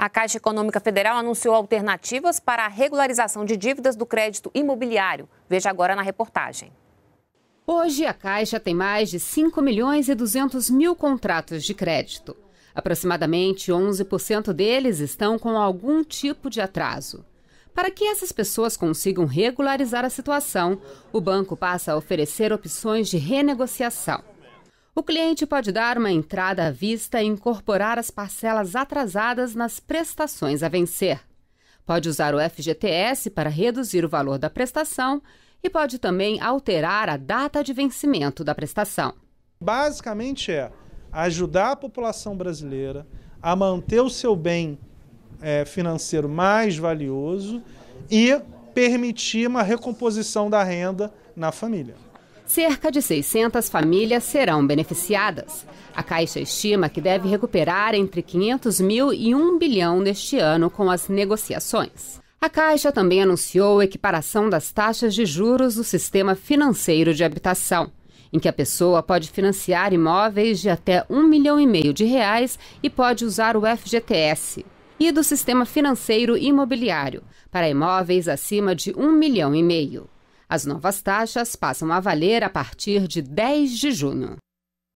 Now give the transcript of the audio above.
A Caixa Econômica Federal anunciou alternativas para a regularização de dívidas do crédito imobiliário. Veja agora na reportagem. Hoje, a Caixa tem mais de 5 milhões e 200 mil contratos de crédito. Aproximadamente 11% deles estão com algum tipo de atraso. Para que essas pessoas consigam regularizar a situação, o banco passa a oferecer opções de renegociação. O cliente pode dar uma entrada à vista e incorporar as parcelas atrasadas nas prestações a vencer. Pode usar o FGTS para reduzir o valor da prestação e pode também alterar a data de vencimento da prestação. Basicamente é ajudar a população brasileira a manter o seu bem é, financeiro mais valioso e permitir uma recomposição da renda na família cerca de 600 famílias serão beneficiadas. A Caixa estima que deve recuperar entre 500 mil e 1 bilhão neste ano com as negociações. A Caixa também anunciou a equiparação das taxas de juros do sistema financeiro de habitação, em que a pessoa pode financiar imóveis de até um milhão e meio de reais e pode usar o FGTS, e do sistema financeiro imobiliário para imóveis acima de um milhão e meio. As novas taxas passam a valer a partir de 10 de junho.